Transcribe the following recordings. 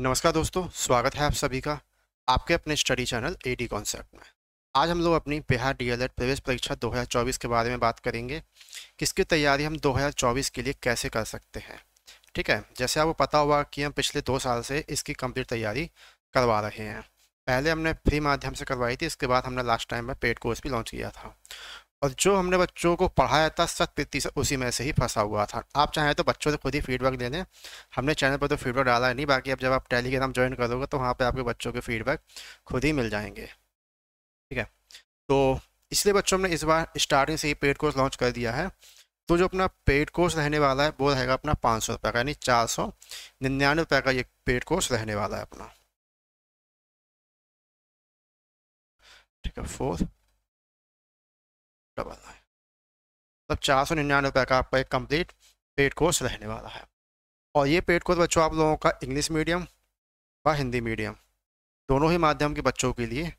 नमस्कार दोस्तों स्वागत है आप सभी का आपके अपने स्टडी चैनल एडी कॉन्सेप्ट में आज हम लोग अपनी बिहार डीएलएड प्रवेश परीक्षा 2024 के बारे में बात करेंगे किसकी तैयारी हम 2024 के लिए कैसे कर सकते हैं ठीक है जैसे आपको पता हुआ कि हम पिछले दो साल से इसकी कंप्लीट तैयारी करवा रहे हैं पहले हमने फ्री माध्यम से करवाई थी इसके बाद हमने लास्ट टाइम में पेड कोर्स भी लॉन्च किया था और जो हमने बच्चों को पढ़ाया था शत प्रतिशत उसी में से ही फंसा हुआ था आप चाहें तो बच्चों से खुद ही फीडबैक ले दें हमने चैनल पर तो फीडबैक डाला है नहीं बाकी अब जब आप टेलीग्राम ज्वाइन करोगे तो वहाँ पर आपके बच्चों के फीडबैक खुद ही मिल जाएंगे ठीक है तो इसलिए बच्चों ने इस बार स्टार्टिंग से ही पेड कोर्स लॉन्च कर दिया है तो जो अपना पेड कोर्स रहने वाला है वो रहेगा अपना पाँच सौ रुपये का यानी चार सौ निन्यानवे रुपये का ये पेड कोर्स रहने वाला है अपना ठीक है फोर्थ डबल है मतलब चार सौ निन्यानवे रुपये का आपका एक कंप्लीट पेड कोर्स रहने वाला है और ये पेड कोर्स बच्चों आप लोगों का इंग्लिश मीडियम व हिंदी मीडियम दोनों ही माध्यम के बच्चों के लिए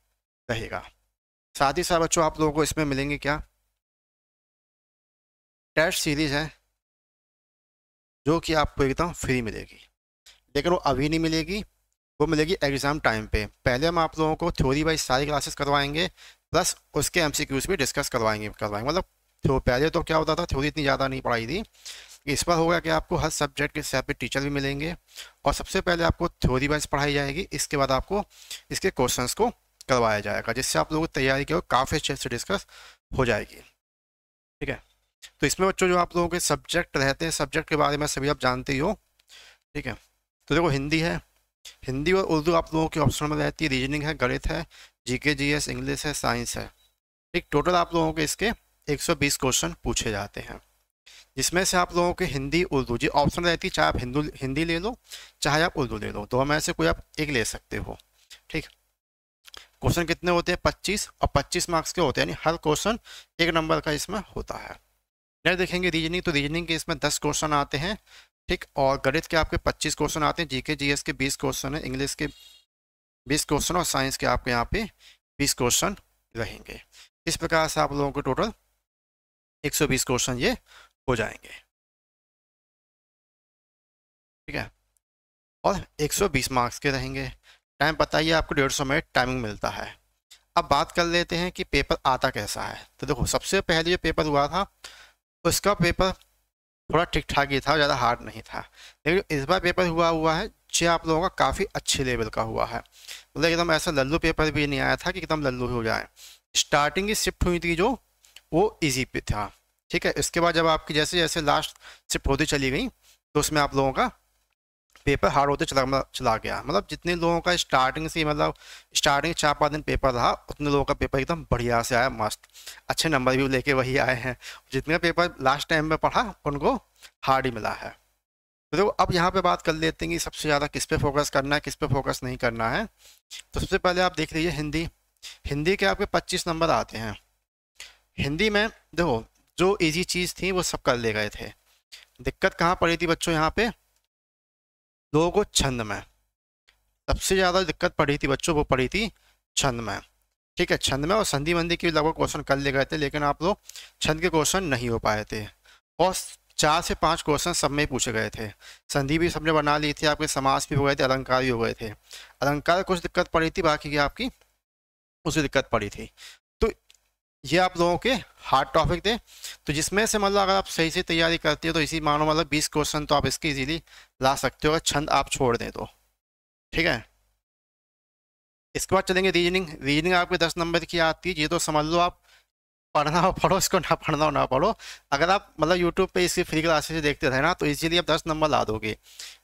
रहेगा साथ ही साथ बच्चों आप लोगों को इसमें मिलेंगे क्या टेस्ट सीरीज है जो कि आपको एकदम फ्री मिलेगी लेकिन वो अभी नहीं मिलेगी वो मिलेगी एग्ज़ाम टाइम पे पहले हम आप लोगों को थ्योरी वाइज सारी क्लासेस करवाएंगे प्लस उसके एम भी डिस्कस करवाएंगे करवाएंगे मतलब तो पहले तो क्या होता था थ्योरी इतनी ज़्यादा नहीं पढ़ाई थी इस बार होगा कि आपको हर सब्जेक्ट के से टीचर भी मिलेंगे और सबसे पहले आपको थ्योरी वाइज पढ़ाई जाएगी इसके बाद आपको इसके क्वेश्चंस को करवाया जाएगा जिससे आप लोगों की तैयारी की काफ़ी अच्छे से डिस्कस हो जाएगी ठीक है तो इसमें बच्चों जो आप लोगों के सब्जेक्ट रहते हैं सब्जेक्ट के बारे में सभी आप जानते ही हो ठीक है तो देखो हिंदी है हिंदी और उर्दू आप लोगों के ऑप्शन में रहती है रीजनिंग है गणित है जीके जीएस इंग्लिश है साइंस है ठीक टोटल आप लोगों के इसके 120 क्वेश्चन पूछे जाते हैं जिसमें से आप लोगों के हिंदी उर्दू जी ऑप्शन रहती है चाहे आप हिंदू हिंदी ले लो चाहे आप उर्दू ले लो तो हमें से कोई आप एक ले सकते हो ठीक क्वेश्चन कितने होते हैं पच्चीस और पच्चीस मार्क्स के होते हैं यानी हर क्वेश्चन एक नंबर का इसमें होता है नेक्स्ट देखेंगे रीजनिंग तो रीजनिंग के इसमें दस क्वेश्चन आते हैं ठीक और गणित के आपके 25 क्वेश्चन आते हैं जीके जीएस के 20 क्वेश्चन है इंग्लिश के बीस क्वेश्चन और साइंस के आपके यहाँ पे बीस क्वेश्चन रहेंगे इस प्रकार से आप लोगों को टोटल बीस क्वेश्चन ये हो जाएंगे ठीक है और 120 मार्क्स के रहेंगे टाइम बताइए आपको डेढ़ सौ मिनट टाइमिंग मिलता है अब बात कर लेते हैं कि पेपर आता कैसा है तो देखो सबसे पहले जो पेपर हुआ था उसका पेपर थोड़ा ठीक ठाक ही था ज़्यादा हार्ड नहीं था लेकिन इस बार पेपर हुआ हुआ है छः आप लोगों का काफ़ी अच्छे लेवल का हुआ है मतलब एकदम ऐसा लल्लू पेपर भी नहीं आया था कि एकदम लल्लू हो जाए स्टार्टिंग ही शिफ्ट हुई थी जो वो इजी पे था ठीक है इसके बाद जब आपकी जैसे जैसे लास्ट शिफ्ट होती चली गई तो उसमें आप लोगों का पेपर हार्ड होते चला मतलब चला गया मतलब जितने लोगों का स्टार्टिंग से मतलब स्टार्टिंग चार पाँच दिन पेपर रहा उतने लोगों का पेपर एकदम बढ़िया से आया मस्त अच्छे नंबर भी लेके वही आए हैं जितने पेपर लास्ट टाइम में पढ़ा उनको हार्ड ही मिला है तो देखो अब यहाँ पे बात कर लेते हैं कि सबसे ज़्यादा किस पे फोकस करना है किस पे फोकस नहीं करना है तो सबसे पहले आप देख लीजिए हिंदी हिंदी के आपके 25 नंबर आते हैं हिंदी में देखो जो इजी चीज़ थी वो सब कर ले गए थे दिक्कत कहाँ पड़ी थी बच्चों यहाँ पे लोगों को छंद में सबसे ज़्यादा दिक्कत पड़ी थी बच्चों वो पड़ी थी छंद में ठीक है छंद में और संधि मंदी के लगभग क्वेश्चन कर ले गए थे लेकिन आप लोग छंद के क्वेश्चन नहीं हो पाए थे और चार से पांच क्वेश्चन सब में पूछे गए थे संधि भी सबने बना ली थी आपके समास भी हो गए थे अलंकार भी हो गए थे अलंकार कुछ दिक्कत पड़ी थी बाकी की आपकी उसे दिक्कत पड़ी थी तो ये आप लोगों के हार्ड टॉपिक थे तो जिसमें से मतलब अगर आप सही से तैयारी करते हो तो इसी मानो मतलब बीस क्वेश्चन तो आप इसके इजीली ला सकते हो अगर छंद आप छोड़ दें तो ठीक है इसके बाद चलेंगे रीजनिंग रीजनिंग आपके दस नंबर की आती है ये तो समझ लो आप पढ़ना हो पढ़ो इसको ना पढ़ना हो ना पढ़ो अगर आप मतलब यूट्यूब पे इसकी फ्री क्लासेस देखते रहे ना तो इजीली आप दस नंबर ला दोगे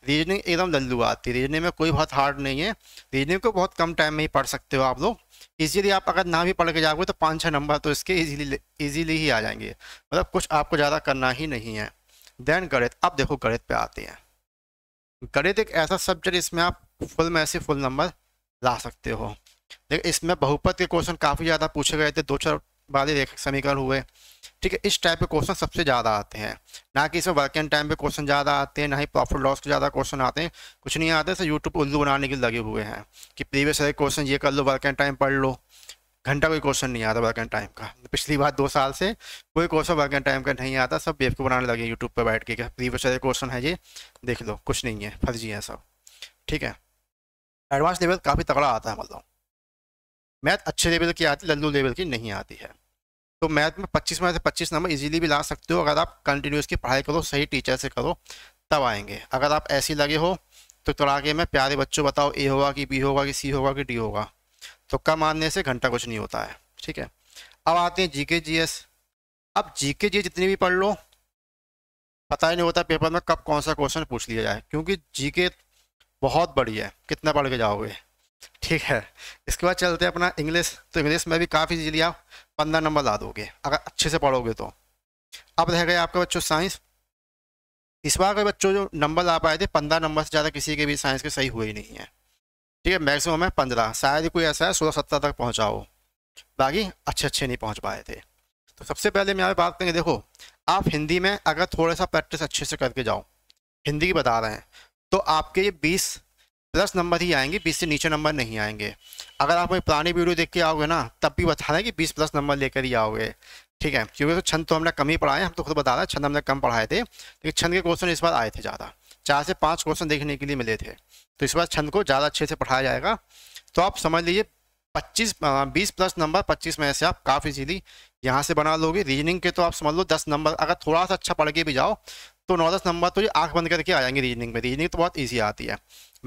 रीजनिंग एकदम लल्लू आती है रीजनिंग में कोई बहुत हार्ड नहीं है रीजनिंग को बहुत कम टाइम में ही पढ़ सकते हो आप लोग इजीली आप अगर ना भी पढ़ के जाओगे तो पाँच छः नंबर तो इसके ईजीली ईजीली ही आ जाएंगे मतलब कुछ आपको ज़्यादा करना ही नहीं है देन गणित अब देखो गणित पे आते हैं गणित एक ऐसा सब्जेक्ट इसमें आप फुल में से फुल नंबर ला सकते हो लेकिन इसमें बहुपत के क्वेश्चन काफ़ी ज़्यादा पूछे गए थे दो चार वादी रेखक समीकरण हुए ठीक है इस टाइप के क्वेश्चन सबसे ज़्यादा आते हैं ना कि इसमें वर्क एंड टाइम पे क्वेश्चन ज़्यादा आते हैं ना ही प्रॉफिट लॉस के ज़्यादा क्वेश्चन आते हैं कुछ नहीं आते सर यूट्यूब उल्लू बनाने के लगे हुए हैं कि प्रीवियस ईयर क्वेश्चन ये कर लो वर्क एंड टाइम पढ़ लो घंटा कोई क्वेश्चन नहीं आता वर्क एंड टाइम का पिछली बार दो साल से कोई क्वेश्चन वर्क एंड टाइम का नहीं आता सब वेब को बनाने लगे यूट्यूब पर बैठ के प्रीवियस ईयर क्वेश्चन है ये देख लो कुछ नहीं है फर्जी है सब ठीक है एडवांस लेवल काफ़ी तगड़ा आता है मतलब मैथ अच्छे लेवल की आती लल्लू लेवल की नहीं आती है तो मैथ में पच्चीस में से पच्चीस नंबर इजीली भी ला सकते हो अगर आप कंटिन्यूस की पढ़ाई करो सही टीचर से करो तब आएंगे अगर आप ऐसी लगे हो तो थोड़ा आगे मैं प्यारे बच्चों बताओ ए होगा कि बी होगा कि सी होगा कि डी होगा तो कम आने से घंटा कुछ नहीं होता है ठीक है अब आते हैं जी के जी एस अब जी के जी जितनी भी पढ़ लो पता ही नहीं होता पेपर में कब कौन सा क्वेश्चन पूछ लिया जाए क्योंकि जी के बहुत बड़ी है कितना पढ़ के जाओगे ठीक है इसके बाद चलते हैं अपना इंग्लिश तो इंग्लिश में भी काफ़ी इजीली आप पंद्रह नंबर ला दोगे अगर अच्छे से पढ़ोगे तो अब रह गए आपके बच्चों साइंस इस बार के बच्चों जो नंबर ला पाए थे पंद्रह नंबर से ज़्यादा किसी के भी साइंस के सही हुए ही नहीं है ठीक है मैक्सिमम है पंद्रह शायद कोई ऐसा है सोलह सत्रह तक पहुँचाओ बाकी अच्छे अच्छे नहीं पहुँच पाए थे तो सबसे पहले हम यहाँ पर बात करेंगे देखो आप हिंदी में अगर थोड़ा सा प्रैक्टिस अच्छे से करके जाओ हिंदी की बता रहे हैं तो आपके ये बीस प्लस नंबर ही आएंगे बीस से नीचे नंबर नहीं आएंगे अगर आप कोई पुरानी वीडियो देख के आओगे ना तब भी बता रहे हैं कि बीस प्लस नंबर लेकर ही आओगे ठीक है क्योंकि तो छंद तो हमने कम ही पढ़ाए हम तो खुद बता रहे हैं छंद हमने कम पढ़ाए थे लेकिन छंद के क्वेश्चन इस बार आए थे ज़्यादा चार से पाँच क्वेश्चन देखने के लिए मिले थे तो इस बार छंद को ज़्यादा अच्छे से पढ़ाया जाएगा तो आप समझ लीजिए पच्चीस बीस प्लस नंबर पच्चीस में से आप काफ़ी सीधी यहाँ से बना लोगे रीजनिंग के तो आप समझ लो दस नंबर अगर थोड़ा सा अच्छा पढ़ के भी जाओ तो नौ दस नंबर तो ये आँख बंद करके आ जाएंगे रीजनिंग में रीजनिंग तो बहुत ईजी आती है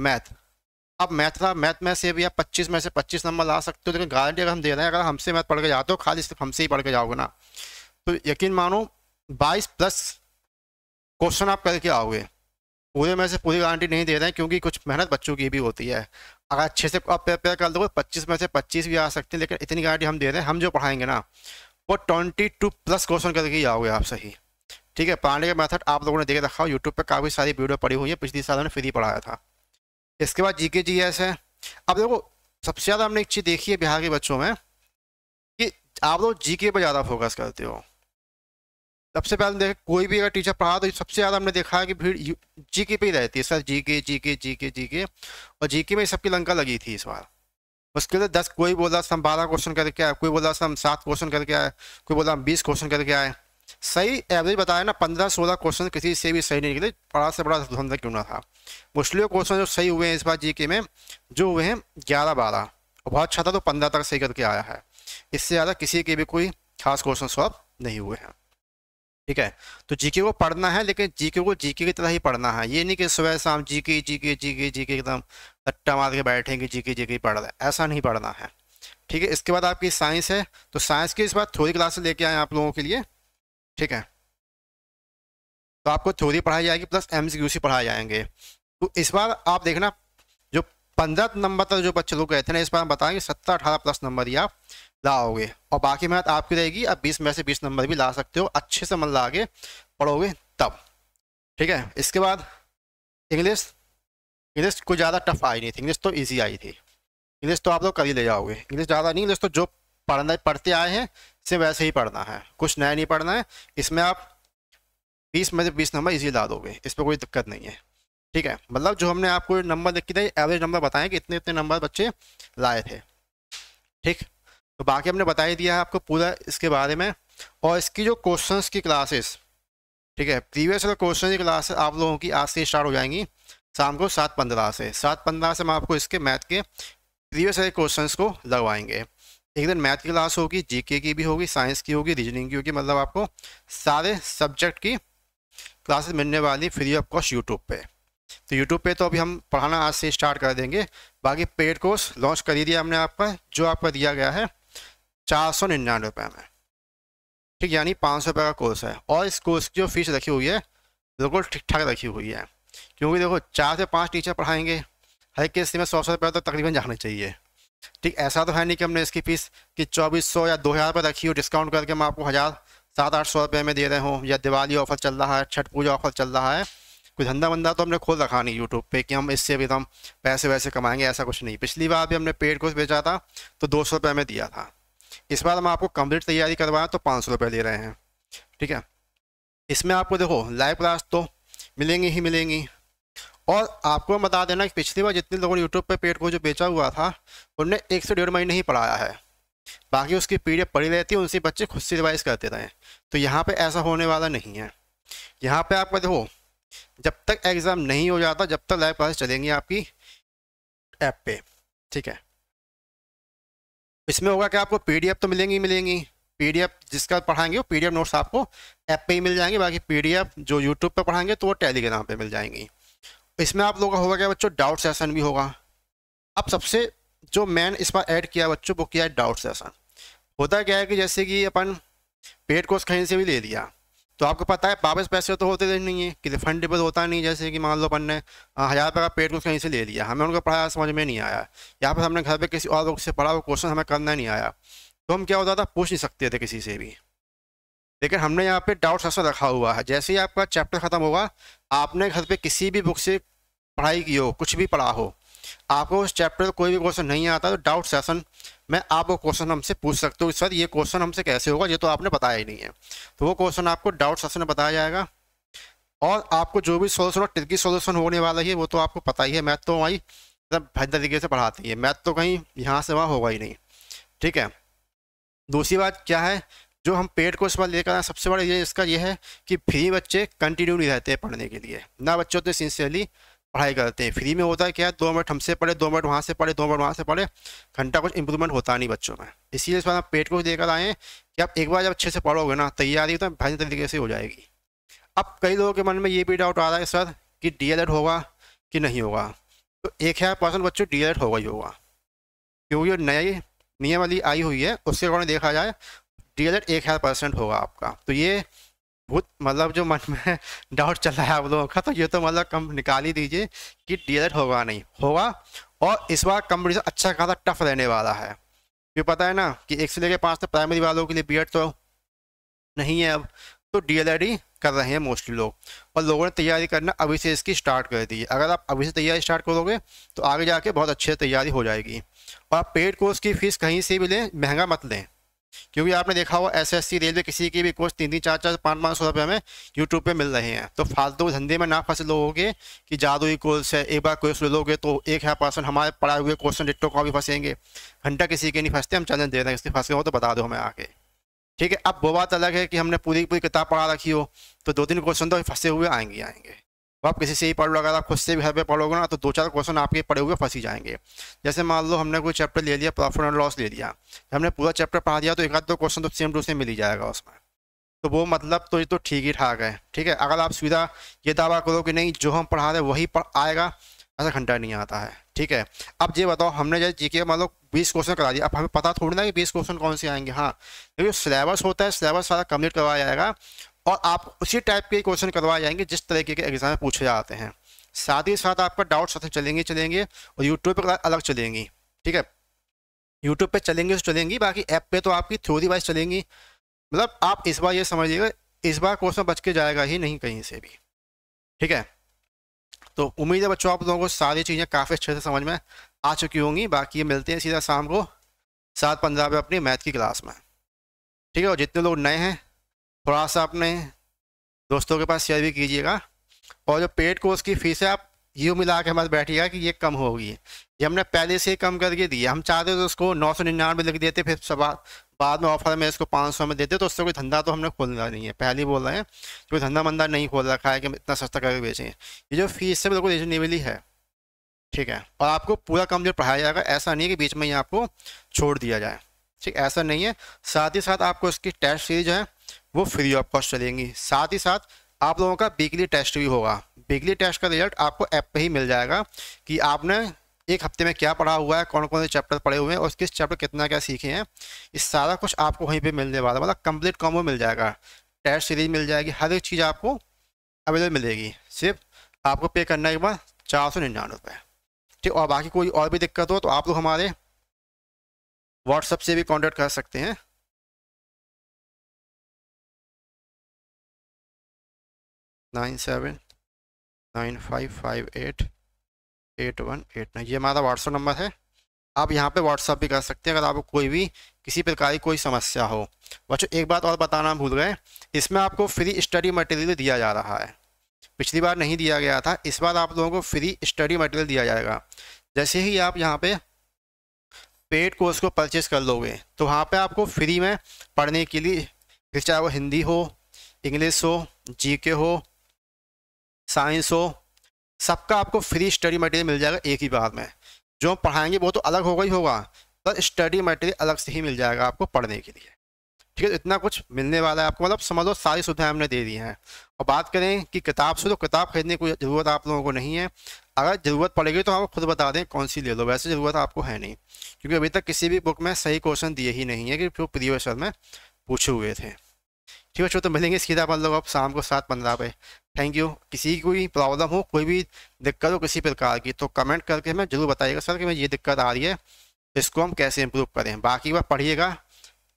मैथ अब मैथ था मैथ में से भी आप पच्चीस में से पच्चीस नंबर ला सकते हो लेकिन गारंटी अगर हम दे रहे हैं अगर हमसे मैथ पढ़ के जाते हो खाली सिर्फ हमसे ही पढ़ के जाओगे ना तो यकीन मानो बाईस प्लस क्वेश्चन आप करके आओगे पूरे में से पूरी गारंटी नहीं दे रहे हैं क्योंकि कुछ मेहनत बच्चों की भी होती है अगर अच्छे से आप प्रिपेयर कर दोगे पच्चीस में से पच्चीस भी आ सकते हैं लेकिन इतनी गारंटी हम दे रहे हैं हम जो पढ़ाएंगे ना वो ट्वेंटी टू प्लस क्वेश्चन करके ही आओगे आप सही ठीक है पढ़ाने का मेथड आप लोगों ने देखे रखा हो यूट्यूब पर काफ़ी सारी वीडियो पड़ी हुई है पिछले साल हमने फ्री पढ़ाया था इसके बाद जी के जी एस है अब देखो सबसे ज़्यादा हमने एक चीज़ देखी है बिहार के बच्चों में कि आप लोग जी के पर ज़्यादा फोकस करते हो सबसे पहले देखे कोई भी अगर टीचर पढ़ा तो सबसे ज़्यादा हमने देखा है कि भीड़ जी के पे ही रहती है सर जी के जी के जी के जी के और जीके में सबकी लंका लगी थी इस बार उसके लिए दस कोई बोला हम बारह क्वेश्चन करके आए कोई बोला हम सात क्वेश्चन करके आए कोई बोला हम बीस क्वेश्चन करके आए सही एवरेज बताया ना पंद्रह सोलह क्वेश्चन किसी से भी सही नहीं निकले बड़ा से बड़ा धंधा क्यों ना था मुश्किल क्वेश्चन जो सही हुए हैं इस बार जीके में जो हुए हैं ग्यारह बारह और बहुत अच्छा था तो पंद्रह तक सही करके आया है इससे ज़्यादा किसी के भी कोई खास क्वेश्चन सॉल्व नहीं हुए हैं ठीक है तो जीके को पढ़ना है लेकिन जीके को जीके की तरह ही पढ़ना है ये नहीं कि सुबह शाम जीके जीके जीके जीके एकदम टट्टा मार के बैठेंगे जीके जीके पढ़ रहे ऐसा नहीं पढ़ना है ठीक है इसके बाद आपकी साइंस है तो साइंस की इस बार थोड़ी क्लासेस लेके आए आप लोगों के लिए ठीक है तो आपको थ्योरी पढ़ाई जाएगी प्लस एम सी पढ़ाए जाएंगे तो इस बार आप देखना जो पंद्रह नंबर तक जो बच्चे लोग गए थे ना इस बार हम बताएंगे सत्तर अठारह प्लस नंबर ही आप लाओगे और बाकी मेहनत आपकी रहेगी आप बीस में से बीस नंबर भी ला सकते हो अच्छे से मन ला पढ़ोगे तब ठीक है इसके बाद इंग्लिश इंग्लिश कोई ज़्यादा टफ आई नहीं थी इंग्लिश तो ईजी आई थी इंग्लिश तो आप लोग कर ही ले जाओगे इंग्लिश ज़्यादा नहीं इंग्लिश तो जो पढ़ने पढ़ते आए हैं से वैसे ही पढ़ना है कुछ नया नहीं पढ़ना है इसमें आप बीस में से बीस नंबर इजी ला दोगे इस पर कोई दिक्कत नहीं है ठीक है मतलब जो हमने आपको नंबर लिख थे एवरेज नंबर बताएं कि इतने इतने नंबर बच्चे लाए थे ठीक तो बाकी हमने बता ही दिया है आपको पूरा इसके बारे में और इसकी जो क्वेश्चन की क्लासेस ठीक है प्रीवियस क्वेश्चन की क्लासेस आप लोगों की आज से स्टार्ट हो जाएंगी शाम को सात पंद्रह से सात पंद्रह से हम आपको इसके मैथ के प्रीवियस क्वेश्चंस को लगवाएंगे एक दिन मैथ की क्लास होगी जीके की भी होगी साइंस की होगी रीजनिंग की होगी मतलब आपको सारे सब्जेक्ट की क्लासेस मिलने वाली फ्री ऑफ कॉस्ट यूट्यूब पे तो यूट्यूब पे तो अभी हम पढ़ाना आज से स्टार्ट कर देंगे बाकी पेड कोर्स लॉन्च कर ही दिया हमने आपका जो आपका दिया गया है चार सौ निन्यानवे रुपये में ठीक यानी पाँच सौ रुपये का कोर्स है और इस कोर्स की जो फीस रखी हुई है बिल्कुल ठीक ठाक रखी हुई है क्योंकि देखो चार से पाँच टीचर पढ़ाएंगे हर किसी में सौ सौ रुपये तो तकरीबन जाना चाहिए ठीक ऐसा तो है नहीं कि हमने इसकी फीस कि चौबीस सौ या दो हज़ार रुपये रखी हो डिस्काउंट करके हम आपको हज़ार सात आठ सौ रुपये में दे रहे हूँ या दिवाली ऑफर चल रहा है छठ पूजा ऑफर चल रहा है कोई धंधा बंदा तो हमने खोल रखा नहीं यूट्यूब पे कि हम इससे भी तो हम पैसे वैसे कमाएंगे ऐसा कुछ नहीं पिछली बार भी हमने पेड कोर्स बेचा था तो दो सौ रुपये में दिया था इस बार हम आपको कंप्लीट तैयारी करवाएं तो पाँच सौ रुपये दे रहे हैं ठीक है इसमें आपको देखो लाइव क्लास तो मिलेंगी ही मिलेंगी और आपको बता देना कि पिछली बार जितने लोगों ने यूट्यूब पर पेड को जो बेचा हुआ था उनने एक से डेढ़ महीने ही पढ़ाया है बाकी उसकी पीडीएफ पढ़ी रहती है उनसे बच्चे खुद से रिवाइज करते रहें तो यहाँ पर ऐसा होने वाला नहीं है यहाँ पर आपका देखो जब तक एग्ज़ाम नहीं हो जाता जब तक लाइव क्लासेस चलेंगी आपकी ऐप पे ठीक है इसमें होगा कि आपको पीडीएफ तो मिलेंगी मिलेंगी पीडीएफ जिसका पढ़ाएंगे वो पीडीएफ नोट्स आपको ऐप पे ही मिल जाएंगे बाकी पीडीएफ जो यूट्यूब पे पढ़ाएंगे तो वो टेलीग्राम पे मिल जाएंगी इसमें आप लोगों का होगा क्या बच्चों डाउट सेशन भी होगा अब सबसे जो मैन इस बार ऐड किया बच्चों वो किया है डाउट सेशन होता क्या है कि जैसे कि अपन पेड कोर्स कहीं से भी ले लिया तो आपको पता है वापस पैसे तो होते नहीं है कि रिफंडेबल होता नहीं जैसे कि मान लो अपन ने हज़ार रुपये का पेड कोर्स कहीं से ले लिया हमें उनका पढ़ाया समझ में नहीं आया या फिर हमने घर पर किसी और लोग से पढ़ा वो क्वेश्चन हमें करना नहीं आया तो हम क्या होता था पूछ नहीं सकते थे किसी से भी लेकिन हमने यहाँ पे डाउट सबसे रखा हुआ है जैसे ही आपका चैप्टर ख़त्म होगा आपने घर पे किसी भी बुक से पढ़ाई की हो कुछ भी पढ़ा हो आपको उस चैप्टर कोई भी क्वेश्चन नहीं आता तो डाउट सेशन में आप वो क्वेश्चन हमसे पूछ सकते हो सर ये क्वेश्चन हमसे कैसे होगा ये तो आपने बताया ही नहीं है तो वो क्वेश्चन आपको डाउट सेशन में बताया जाएगा और आपको जो भी सोल्यूशन और टिकी सोल्यूशन होने वाला है वो तो आपको पता ही है मैथ तो वहीं मतलब भज तरीके से पढ़ाती है मैथ तो कहीं यहाँ से वहाँ होगा ही नहीं ठीक है दूसरी बात क्या है जो हम पेड कोर्स वाले लेकर आए सबसे बड़ा ये इसका ये है कि फ्री बच्चे कंटिन्यू नहीं रहते हैं पढ़ने के लिए ना बच्चे उतने सिंसियरली पढ़ाई करते हैं फ्री में होता है क्या दो मिनट हमसे पढ़े दो मिनट वहाँ से पढ़े दो मिनट वहाँ से पढ़े घंटा कुछ इंप्रूवमेंट होता नहीं बच्चों में इसीलिए इस बार हम पेड़ को लेकर आएँ कि आप एक बार जब अच्छे से पढ़ोगे ना तैयारी तो भारी तरीके से हो जाएगी अब कई लोगों के मन में ये भी डाउट आ रहा है सर कि डी होगा कि नहीं होगा तो एक हज़ार परसेंट बच्चों डी होगा ही होगा क्योंकि नई वाली आई हुई है उसके अकॉर्डिंग देखा जाए डी एल एक हज़ार परसेंट होगा आपका तो ये बहुत मतलब जो मन में डाउट चल रहा है आप लोगों का तो ये तो मतलब कम निकाल ही दीजिए कि डी होगा नहीं होगा और इस बार कंपटीशन अच्छा खासा टफ रहने वाला है ये पता है ना कि एक से लेकर पाँच तक प्राइमरी वालों के लिए बी तो नहीं है अब तो डी ही कर रहे हैं मोस्टली लोग और लोगों ने तैयारी करना अभी से इसकी स्टार्ट कर दी अगर आप अभी से तैयारी स्टार्ट करोगे तो आगे जाके बहुत से तैयारी हो जाएगी और आप पेड कोर्स की फ़ीस कहीं से भी लें महंगा मत लें क्योंकि आपने देखा एस एसएससी रेलवे किसी के भी कोर्स तीन तीन चार चार पाँच पाँच सौ रुपये हमें यूट्यूब पे मिल रहे हैं तो फालतू धंधे में ना फंसे के कि जादुई कोर्स है एक बार कोर्स ले लोगे तो एक हज़ार परसेंट हमारे पढ़ाए हुए क्वेश्चन डिट्टो का भी फंसेंगे घंटा किसी के नहीं फंसते हम चैलेंज दे रहे हैं फंस फंसे हो तो बता दो हमें आगे ठीक है अब वो बात अलग है कि हमने पूरी पूरी किताब पढ़ा रखी हो तो दो तीन क्वेश्चन तो फंसे हुए आएंगे आएंगे आप किसी से ही पढ़ लो अगर आप खुद से भी घर पे पढ़ोगे ना तो दो चार क्वेश्चन आपके पढ़े हुए फंस ही जाएंगे जैसे मान लो हमने कोई चैप्टर ले लिया प्रॉफिट एंड लॉस ले लिया हमने पूरा चैप्टर पढ़ा दिया तो एक आध दो क्वेश्चन तो सेम टू सेम मिल ही जाएगा उसमें तो वो मतलब तो ये तो ठीक ही ठाक है ठीक है अगर आप सीधा ये दावा करो कि नहीं जो हम पढ़ा रहे वही पढ़ आएगा ऐसा घंटा नहीं आता है ठीक है अब ये बताओ हमने जैसे जीके मान लो बीस क्वेश्चन करा दिया अब हमें पता थोड़ी ना कि बीस क्वेश्चन कौन से आएंगे हाँ क्योंकि सिलेबस होता है सिलेबस सारा कम्प्लीट करवाया जाएगा और आप उसी टाइप के क्वेश्चन करवाए जाएंगे जिस तरीके के एग्जाम में पूछे जाते हैं साथ ही साथ आपका डाउट साथ चलेंगे चलेंगे और यूट्यूब पर अलग चलेंगी ठीक है यूट्यूब पे चलेंगे तो चलेंगी बाकी ऐप पे तो आपकी थ्योरी वाइज चलेंगी मतलब आप इस बार ये समझिएगा इस बार क्वेश्चन बच के जाएगा ही नहीं कहीं से भी ठीक है तो उम्मीद है बच्चों आप लोगों को सारी चीज़ें काफ़ी अच्छे से समझ में आ चुकी होंगी बाकी ये मिलते हैं सीधा शाम को सात पंद्रह पे अपनी मैथ की क्लास में ठीक है और जितने लोग नए हैं थोड़ा सा अपने दोस्तों के पास शेयर भी कीजिएगा और जो पेड कोर्स की फीस है आप यूँ मिला के हमारे बैठिएगा कि ये कम होगी ये हमने पहले से कम करके दी है हम चाहते तो उसको नौ सौ निन्यानवे लिख देते फिर सब बाद में ऑफर में इसको पाँच सौ में देते तो उससे कोई धंधा तो हमने खोलना नहीं है पहले ही बोल रहे हैं कोई धंधा मंदा नहीं खोल रखा है कि इतना सस्ता करके बेचें ये जो फीस है बिल्कुल रिजनेबली है ठीक है और आपको पूरा कम जो पढ़ाया जाएगा ऐसा नहीं है कि बीच में ही आपको छोड़ दिया जाए ठीक ऐसा नहीं है साथ ही साथ आपको इसकी टेस्ट सीरीज है वो फ्री ऑफ कॉस्ट चलेंगी साथ ही साथ आप लोगों का वीकली टेस्ट भी होगा वीकली टेस्ट का रिजल्ट आपको ऐप पे ही मिल जाएगा कि आपने एक हफ्ते में क्या पढ़ा हुआ है कौन कौन से चैप्टर पढ़े हुए हैं और किस चैप्टर कितना क्या सीखे हैं इस सारा कुछ आपको वहीं पे मिलने वाला मतलब कंप्लीट कॉम्बो मिल जाएगा टेस्ट सीरीज मिल जाएगी हर एक चीज़ आपको अवेलेबल मिलेगी सिर्फ आपको पे करना एक बार चार सौ निन्यानवे रुपये ठीक और बाकी कोई और भी दिक्कत हो तो आप लोग हमारे व्हाट्सअप से भी कॉन्टेक्ट कर सकते हैं nine seven nine five five eight eight one eight nine ये हमारा व्हाट्सअप नंबर है आप यहाँ पे व्हाट्सअप भी कर सकते हैं अगर आपको कोई भी किसी प्रकार की कोई समस्या हो बच्चों एक बात और बताना भूल गए इसमें आपको फ्री स्टडी मटेरियल दिया जा रहा है पिछली बार नहीं दिया गया था इस बार आप लोगों को फ्री स्टडी मटेरियल दिया जाएगा जैसे ही आप यहाँ पे पेड कोर्स को परचेज कर लोगे तो वहाँ पे आपको फ्री में पढ़ने के लिए फिर चाहे वो हिंदी हो इंग्लिश हो जीके हो साइंस हो सबका आपको फ्री स्टडी मटेरियल मिल जाएगा एक ही बार में जो पढ़ाएंगे वो तो अलग होगा ही होगा पर स्टडी मटेरियल अलग से ही मिल जाएगा आपको पढ़ने के लिए ठीक है इतना कुछ मिलने वाला है आपको मतलब समझ लो सारी सुविधाएं हमने दे दी हैं और बात करें कि किताब से तो किताब खरीदने की ज़रूरत आप लोगों को नहीं है अगर ज़रूरत पड़ेगी तो आप खुद बता दें कौन सी ले लो वैसे ज़रूरत आपको है नहीं क्योंकि अभी तक किसी भी बुक में सही क्वेश्चन दिए ही नहीं है कि प्रीवियस में पूछे हुए थे ठीक है तो मिलेंगे सीधा मतलब आप शाम को सात पंद्रह बजे थैंक यू किसी की कोई प्रॉब्लम हो कोई भी दिक्कत हो किसी प्रकार की तो कमेंट करके हमें जरूर बताइएगा सर कि मैं ये दिक्कत आ रही है इसको हम कैसे इम्प्रूव करें बाकी बार पढ़िएगा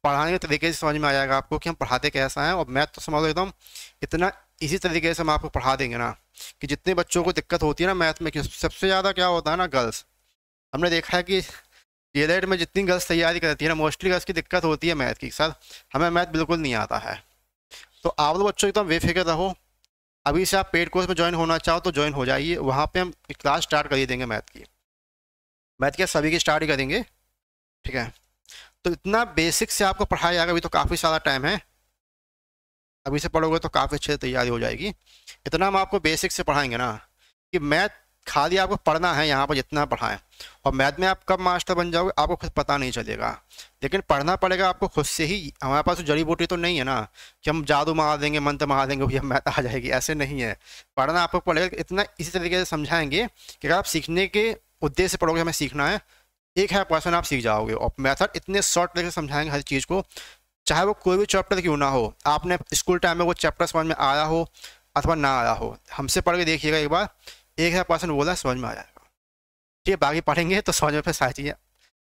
पढ़ाने के तरीके से समझ में आ जाएगा आपको कि हम पढ़ाते कैसा है और मैथ तो समझ लो एकदम इतना इसी तरीके से हम आपको पढ़ा देंगे ना कि जितने बच्चों को दिक्कत होती है ना मैथ में सबसे ज़्यादा क्या होता है ना गर्ल्स हमने देखा है कि डी में जितनी गर्ल्स तैयारी करती है ना मोस्टली गर्ल्स की दिक्कत होती है मैथ की सर हमें मैथ बिल्कुल नहीं आता है तो आप लोग बच्चों एकदम बेफिक्र रहो अभी से आप पेड कोर्स में ज्वाइन होना चाहो तो ज्वाइन हो जाइए वहाँ पे हम क्लास स्टार्ट कर देंगे मैथ की मैथ क्या सभी की स्टार्ट ही करेंगे ठीक है तो इतना बेसिक से आपको पढ़ाया जाएगा अभी तो काफ़ी सारा टाइम है अभी से पढ़ोगे तो काफ़ी अच्छे तैयारी हो जाएगी इतना हम आपको बेसिक से पढ़ाएंगे ना कि मैथ खाली आपको पढ़ना है यहाँ पर जितना पढ़ाएं और मैथ में आप कब मास्टर बन जाओगे आपको खुद पता नहीं चलेगा लेकिन पढ़ना पड़ेगा आपको खुद से ही हमारे पास तो जड़ी बूटी तो नहीं है ना कि हम जादू मार देंगे मंत्र मार देंगे भैया मैथ आ जाएगी ऐसे नहीं है पढ़ना आपको पड़ेगा इतना इसी तरीके से समझाएंगे कि अगर आप सीखने के उद्देश्य पढ़ोगे हमें सीखना है एक है पर्सन आप सीख जाओगे और मैथड इतने शॉर्ट तरीके से समझाएंगे हर चीज़ को चाहे वो कोई भी चैप्टर क्यों ना हो आपने स्कूल टाइम में वो चैप्टर समझ में आया हो अथवा ना आया हो हमसे पढ़ के देखिएगा एक बार एक हज़ार परसेंट बोला समझ में आ जाएगा ठीक है बाकी पढ़ेंगे तो समझ में फिर सारी चीज़ें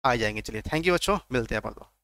आ जाएंगी चलिए थैंक यू बच्चों मिलते हैं अपन लोग